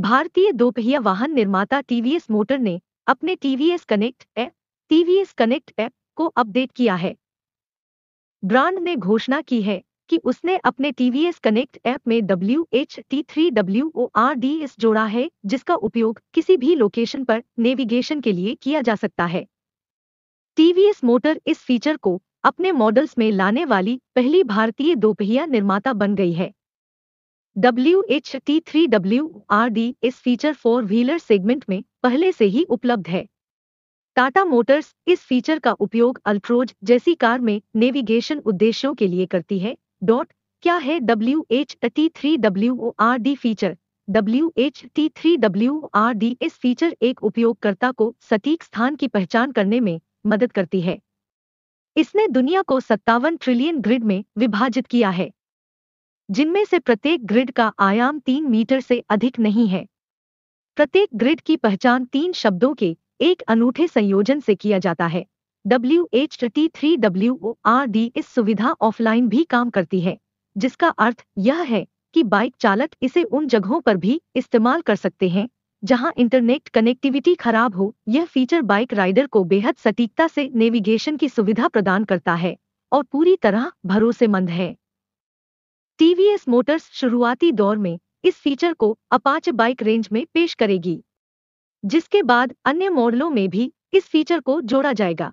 भारतीय दोपहिया वाहन निर्माता टीवीएस मोटर ने अपने TVS connect app TVS connect app को अपडेट किया है ब्रांड ने घोषणा की है कि उसने अपने टीवीएस कनेक्ट ऐप में W H T three W O R D S जोड़ा है जिसका उपयोग किसी भी लोकेशन पर नेविगेशन के लिए किया जा सकता है टीवीएस मोटर इस फीचर को अपने मॉडल्स में लाने वाली पहली भारतीय दोपहिया निर्माता बन गई है WHT3WRD इस फीचर फोर व्हीलर सेगमेंट में पहले से ही उपलब्ध है टाटा मोटर्स इस फीचर का उपयोग अल्ट्रोज जैसी कार में नेविगेशन उद्देश्यों के लिए करती है डॉट क्या है W H T three W R D feature W H T three W R D इस फीचर एक उपयोगकर्ता को सटीक स्थान की पहचान करने में मदद करती है इसने दुनिया को सत्तावन ट्रिलियन ग्रिड में विभाजित किया है जिनमें से प्रत्येक ग्रिड का आयाम तीन मीटर से अधिक नहीं है प्रत्येक ग्रिड की पहचान तीन शब्दों के एक अनूठे संयोजन से किया जाता है W H T three W O R D इस सुविधा ऑफलाइन भी काम करती है जिसका अर्थ यह है कि बाइक चालक इसे उन जगहों पर भी इस्तेमाल कर सकते हैं जहां इंटरनेट कनेक्टिविटी खराब हो यह फीचर बाइक राइडर को बेहद सटीकता से नेविगेशन की सुविधा प्रदान करता है और पूरी तरह भरोसेमंद है टीवीएस मोटर्स शुरुआती दौर में इस फीचर को अपाच बाइक रेंज में पेश करेगी जिसके बाद अन्य मॉडलों में भी इस फीचर को जोड़ा जाएगा